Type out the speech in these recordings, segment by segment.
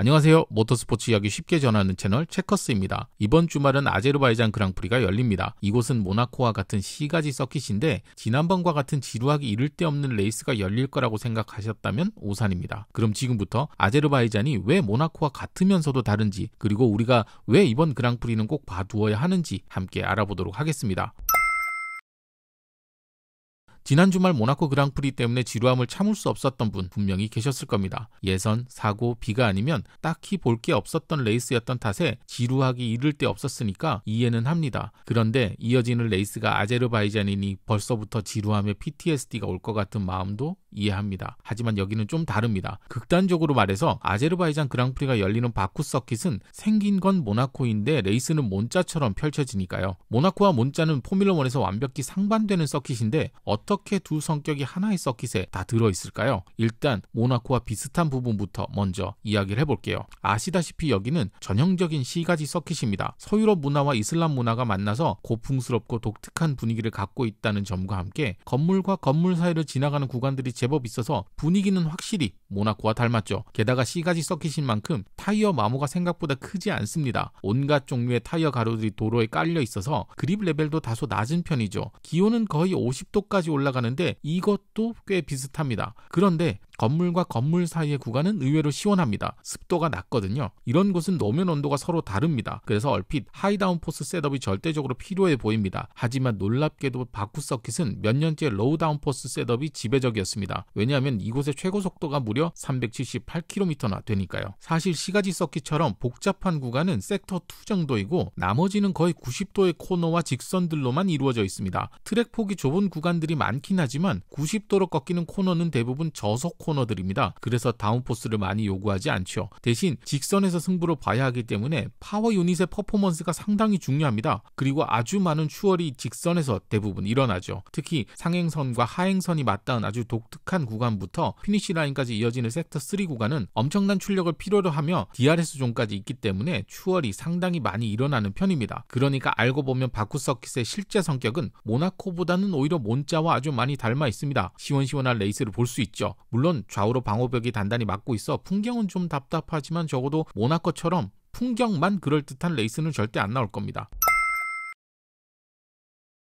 안녕하세요. 모터스포츠 이야기 쉽게 전하는 채널 체커스입니다. 이번 주말은 아제르바이잔 그랑프리가 열립니다. 이곳은 모나코와 같은 시가지 서킷인데 지난번과 같은 지루하기 이를 데 없는 레이스가 열릴 거라고 생각하셨다면 오산입니다. 그럼 지금부터 아제르바이잔이 왜 모나코와 같으면서도 다른지 그리고 우리가 왜 이번 그랑프리는 꼭 봐두어야 하는지 함께 알아보도록 하겠습니다. 지난 주말 모나코 그랑프리 때문에 지루함을 참을 수 없었던 분 분명히 계셨을 겁니다. 예선, 사고, 비가 아니면 딱히 볼 게 없었던 레이스였던 탓에 지루하기 이를 데 없었으니까 이해는 합니다. 그런데 이어지는 레이스가 아제르바이잔이니 벌써부터 지루함에 PTSD가 올 것 같은 마음도 이해합니다. 하지만 여기는 좀 다릅니다. 극단적으로 말해서 아제르바이잔 그랑프리가 열리는 바쿠 서킷은 생긴 건 모나코인데 레이스는 몬짜처럼 펼쳐지니까요. 모나코와 몬짜는 포뮬러1에서 완벽히 상반되는 서킷인데 어떻 어떻게 두 성격이 하나의 서킷에 다 들어있을까요? 일단 모나코와 비슷한 부분부터 먼저 이야기를 해볼게요. 아시다시피 여기는 전형적인 시가지 서킷입니다. 서유럽 문화와 이슬람 문화가 만나서 고풍스럽고 독특한 분위기를 갖고 있다는 점과 함께 건물과 건물 사이를 지나가는 구간들이 제법 있어서 분위기는 확실히 모나코와 닮았죠. 게다가 시가지 서킷인 만큼 타이어 마모가 생각보다 크지 않습니다. 온갖 종류의 타이어 가루들이 도로에 깔려 있어서 그립 레벨도 다소 낮은 편이죠. 기온은 거의 50도까지 올라 올라가는데 이것도 꽤 비슷합니다. 그런데 건물과 건물 사이의 구간은 의외로 시원합니다. 습도가 낮거든요. 이런 곳은 노면 온도가 서로 다릅니다. 그래서 얼핏 하이 다운포스 셋업이 절대적으로 필요해 보입니다. 하지만 놀랍게도 바쿠 서킷은 몇 년째 로우 다운포스 셋업이 지배적이었습니다. 왜냐하면 이곳의 최고 속도가 무려 378km나 되니까요. 사실 시가지 서킷처럼 복잡한 구간은 섹터 2 정도이고 나머지는 거의 90도의 코너와 직선들로만 이루어져 있습니다. 트랙 폭이 좁은 구간들이 많긴 하지만 90도로 꺾이는 코너는 대부분 저속 코너 코너들입니다. 그래서 다운포스를 많이 요구하지 않죠. 대신 직선에서 승부를 봐야 하기 때문에 파워 유닛의 퍼포먼스가 상당히 중요합니다. 그리고 아주 많은 추월이 직선에서 대부분 일어나죠. 특히 상행선과 하행선이 맞닿은 아주 독특한 구간부터 피니시 라인까지 이어지는 섹터 3 구간은 엄청난 출력을 필요로 하며 DRS 존까지 있기 때문에 추월이 상당히 많이 일어나는 편입니다. 그러니까 알고 보면 바쿠 서킷의 실제 성격은 모나코보다는 오히려 몬자와 아주 많이 닮아 있습니다. 시원시원한 레이스를 볼 수 있죠. 물론 좌우로 방호벽이 단단히 막고 있어 풍경은 좀 답답하지만 적어도 모나코처럼 풍경만 그럴듯한 레이스는 절대 안 나올 겁니다.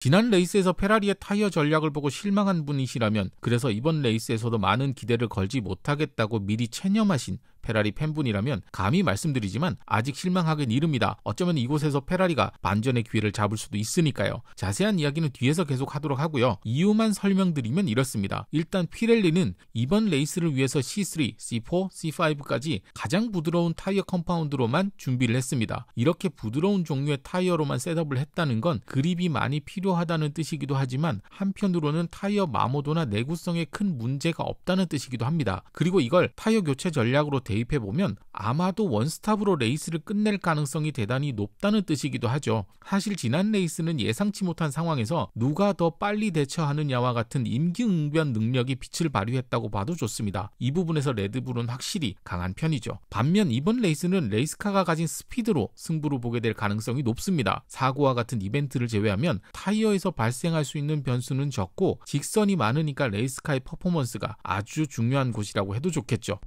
지난 레이스에서 페라리의 타이어 전략을 보고 실망한 분이시라면 그래서 이번 레이스에서도 많은 기대를 걸지 못하겠다고 미리 체념하신 페라리 팬분이라면 감히 말씀드리지만 아직 실망하긴 이릅니다. 어쩌면 이곳에서 페라리가 반전의 기회를 잡을 수도 있으니까요. 자세한 이야기는 뒤에서 계속 하도록 하고요. 이유만 설명드리면 이렇습니다. 일단 피렐리는 이번 레이스를 위해서 C3, C4, C5까지 가장 부드러운 타이어 컴파운드로만 준비를 했습니다. 이렇게 부드러운 종류의 타이어로만 셋업을 했다는 건 그립이 많이 필요하다는 뜻이기도 하지만 한편으로는 타이어 마모도나 내구성에 큰 문제가 없다는 뜻이기도 합니다. 그리고 이걸 타이어 교체 전략으로 대입해 보면 아마도 원스탑으로 레이스를 끝낼 가능성이 대단히 높다는 뜻이기도 하죠. 사실 지난 레이스는 예상치 못한 상황에서 누가 더 빨리 대처하느냐와 같은 임기응변 능력이 빛을 발휘했다고 봐도 좋습니다. 이 부분에서 레드불은 확실히 강한 편이죠. 반면 이번 레이스는 레이스카가 가진 스피드로 승부를 보게 될 가능성이 높습니다. 사고와 같은 이벤트를 제외하면 타이어에서 발생할 수 있는 변수는 적고 직선이 많으니까 레이스카의 퍼포먼스가 아주 중요한 곳이라고 해도 좋겠죠.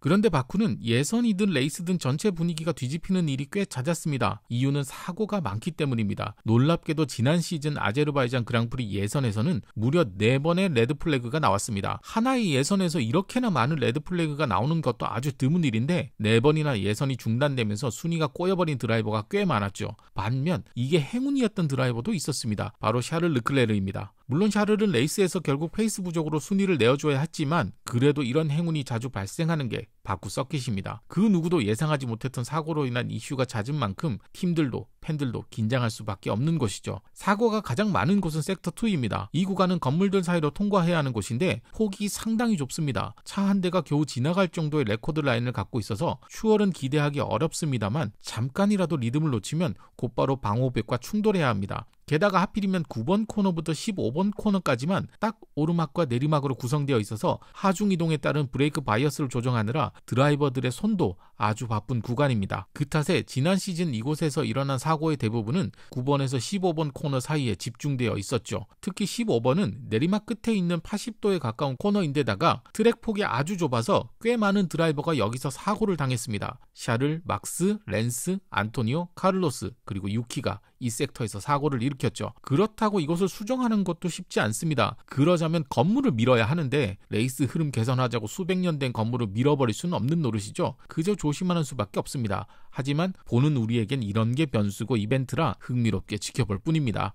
그런데 바쿠는 예선이든 레이스든 전체 분위기가 뒤집히는 일이 꽤 잦았습니다. 이유는 사고가 많기 때문입니다. 놀랍게도 지난 시즌 아제르바이잔 그랑프리 예선에서는 무려 4번의 레드플래그가 나왔습니다. 하나의 예선에서 이렇게나 많은 레드플래그가 나오는 것도 아주 드문 일인데 4번이나 예선이 중단되면서 순위가 꼬여버린 드라이버가 꽤 많았죠. 반면 이게 행운이었던 드라이버도 있었습니다. 바로 샤를 르클레르입니다. 물론 샤르르는 레이스에서 결국 페이스 부족으로 순위를 내어줘야 했지만 그래도 이런 행운이 자주 발생하는 게 바꾸 썩이십니다그 누구도 예상하지 못했던 사고로 인한 이슈가 잦은 만큼 팀들도 팬들도 긴장할 수밖에 없는 것이죠. 사고가 가장 많은 곳은 섹터 2입니다. 이 구간은 건물들 사이로 통과해야 하는 곳인데 폭이 상당히 좁습니다. 차 한 대가 겨우 지나갈 정도의 레코드 라인을 갖고 있어서 추월은 기대하기 어렵습니다만 잠깐이라도 리듬을 놓치면 곧바로 방호벽과 충돌해야 합니다. 게다가 하필이면 9번 코너부터 15번 코너까지만 딱 오르막과 내리막으로 구성되어 있어서 하중 이동에 따른 브레이크 바이어스를 조정하느라 드라이버들의 손도 아주 바쁜 구간입니다. 그 탓에 지난 시즌 이곳에서 일어난 사고의 대부분은 9번에서 15번 코너 사이에 집중되어 있었죠. 특히 15번은 내리막 끝에 있는 80도에 가까운 코너인데다가 트랙 폭이 아주 좁아서 꽤 많은 드라이버가 여기서 사고를 당했습니다. 샤를, 막스, 렌스, 안토니오, 카를로스 그리고 유키가 이 섹터에서 사고를 일으켰죠. 그렇다고 이것을 수정하는 것도 쉽지 않습니다. 그러자면 건물을 밀어야 하는데 레이스 흐름 개선하자고 수백 년 된 건물을 밀어버릴 수는 없는 노릇이죠. 그저 조심하는 수밖에 없습니다. 하지만 보는 우리에겐 이런 게 변수고 이벤트라 흥미롭게 지켜볼 뿐입니다.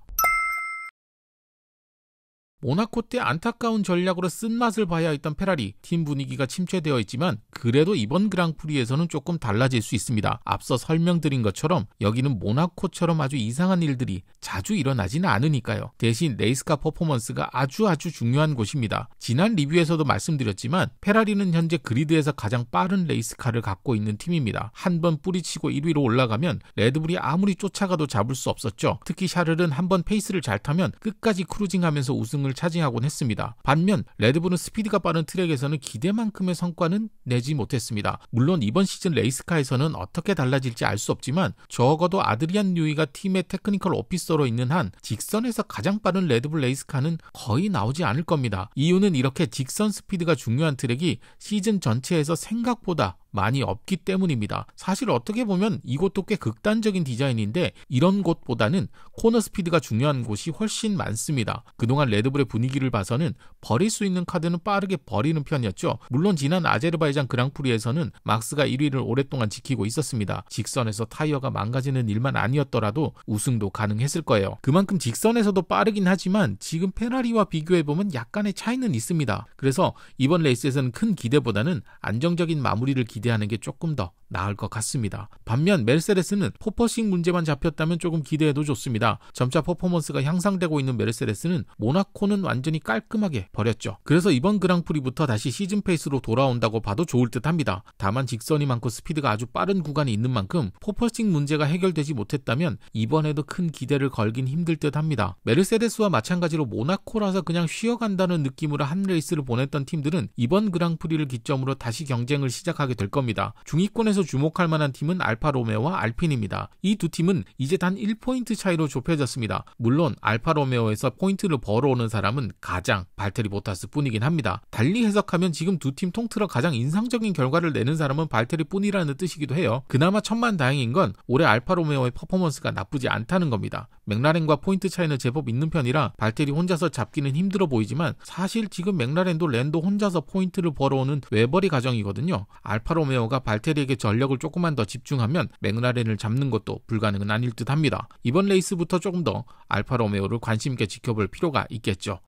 모나코 때 안타까운 전략으로 쓴맛을 봐야 했던 페라리 팀 분위기가 침체되어 있지만 그래도 이번 그랑프리에서는 조금 달라질 수 있습니다. 앞서 설명드린 것처럼 여기는 모나코처럼 아주 이상한 일들이 자주 일어나지는 않으니까요. 대신 레이스카 퍼포먼스가 아주 아주 중요한 곳입니다. 지난 리뷰에서도 말씀드렸지만 페라리는 현재 그리드에서 가장 빠른 레이스카를 갖고 있는 팀입니다. 한 번 뿌리치고 1위로 올라가면 레드불이 아무리 쫓아가도 잡을 수 없었죠. 특히 샤를은 한 번 페이스를 잘 타면 끝까지 크루징하면서 우승을 우승을 차지하곤 했습니다. 반면 레드불은 스피드가 빠른 트랙에서는 기대만큼의 성과는 내지 못했습니다. 물론 이번 시즌 레이스카에서는 어떻게 달라질지 알 수 없지만 적어도 아드리안 뉴이가 팀의 테크니컬 오피서로 있는 한 직선에서 가장 빠른 레드불 레이스카는 거의 나오지 않을 겁니다. 이유는 이렇게 직선 스피드가 중요한 트랙이 시즌 전체에서 생각보다 많이 없기 때문입니다. 사실 어떻게 보면 이것도 꽤 극단적인 디자인인데 이런 곳보다는 코너 스피드가 중요한 곳이 훨씬 많습니다. 그동안 레드불 테이블의 분위기를 봐서는 버릴 수 있는 카드는 빠르게 버리는 편이었죠. 물론 지난 아제르바이잔 그랑프리에서는 막스가 1위를 오랫동안 지키고 있었습니다. 직선에서 타이어가 망가지는 일만 아니었더라도 우승도 가능했을 거예요. 그만큼 직선에서도 빠르긴 하지만 지금 페라리와 비교해보면 약간의 차이는 있습니다. 그래서 이번 레이스에서는 큰 기대보다는 안정적인 마무리를 기대하는 게 조금 더 나을 것 같습니다. 반면 메르세데스는 포퍼싱 문제만 잡혔다면 조금 기대해도 좋습니다. 점차 퍼포먼스가 향상되고 있는 메르세데스는 모나코 토는 완전히 깔끔하게 버렸죠. 그래서 이번 그랑프리부터 다시 시즌 페이스로 돌아온다고 봐도 좋을 듯 합니다. 다만 직선이 많고 스피드가 아주 빠른 구간이 있는 만큼 포퍼싱 문제가 해결되지 못했다면 이번에도 큰 기대를 걸긴 힘들 듯 합니다. 메르세데스와 마찬가지로 모나코라서 그냥 쉬어간다는 느낌으로 한 레이스를 보냈던 팀들은 이번 그랑프리를 기점으로 다시 경쟁을 시작하게 될 겁니다. 중위권에서 주목할 만한 팀은 알파로메오와 알핀입니다. 이 두 팀은 이제 단 1포인트 차이로 좁혀졌습니다. 물론 알파로메오에서 포인트를 벌어오는 사람은 가장 발테리 보타스 뿐이긴 합니다. 달리 해석하면 지금 두 팀 통틀어 가장 인상적인 결과를 내는 사람은 발테리 뿐이라는 뜻이기도 해요. 그나마 천만 다행인 건 올해 알파로메오의 퍼포먼스가 나쁘지 않다는 겁니다. 맥라렌과 포인트 차이는 제법 있는 편이라 발테리 혼자서 잡기는 힘들어 보이지만 사실 지금 맥라렌도 랜도 혼자서 포인트를 벌어오는 외벌이 가정이거든요. 알파로메오가 발테리에게 전력을 조금만 더 집중하면 맥라렌을 잡는 것도 불가능은 아닐 듯합니다. 이번 레이스부터 조금 더 알파로메오를 관심 있게 지켜볼 필요가 있겠죠. 있죠.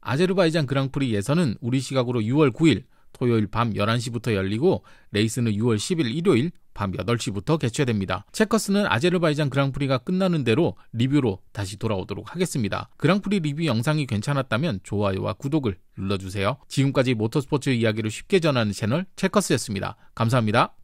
아제르바이잔 그랑프리 예선은 우리 시각으로 6월 9일 토요일 밤 11시부터 열리고 레이스는 6월 10일 일요일 밤 8시부터 개최됩니다. 체커스는 아제르바이잔 그랑프리가 끝나는 대로 리뷰로 다시 돌아오도록 하겠습니다. 그랑프리 리뷰 영상이 괜찮았다면 좋아요와 구독을 눌러주세요. 지금까지 모터스포츠 이야기를 쉽게 전하는 채널 체커스였습니다. 감사합니다.